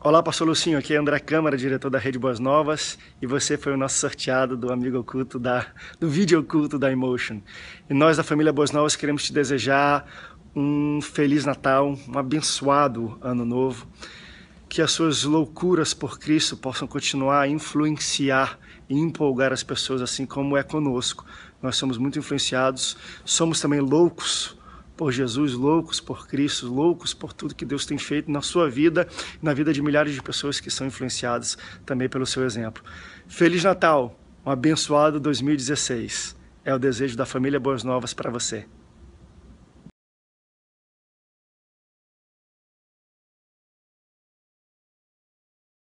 Olá, Pastor Lucinho. Aqui é André Câmara, diretor da Rede Boas Novas, e você foi o nosso sorteado do amigo oculto da, do vídeo oculto da Emotion. E nós da família Boas Novas queremos te desejar um feliz Natal, um abençoado ano novo que as suas loucuras por Cristo possam continuar a influenciar e empolgar as pessoas, assim como é conosco. Nós somos muito influenciados, somos também loucos por Jesus, loucos por Cristo, loucos por tudo que Deus tem feito na sua vida e na vida de milhares de pessoas que são influenciadas também pelo seu exemplo. Feliz Natal, um abençoado 2016. É o desejo da família Boas Novas para você.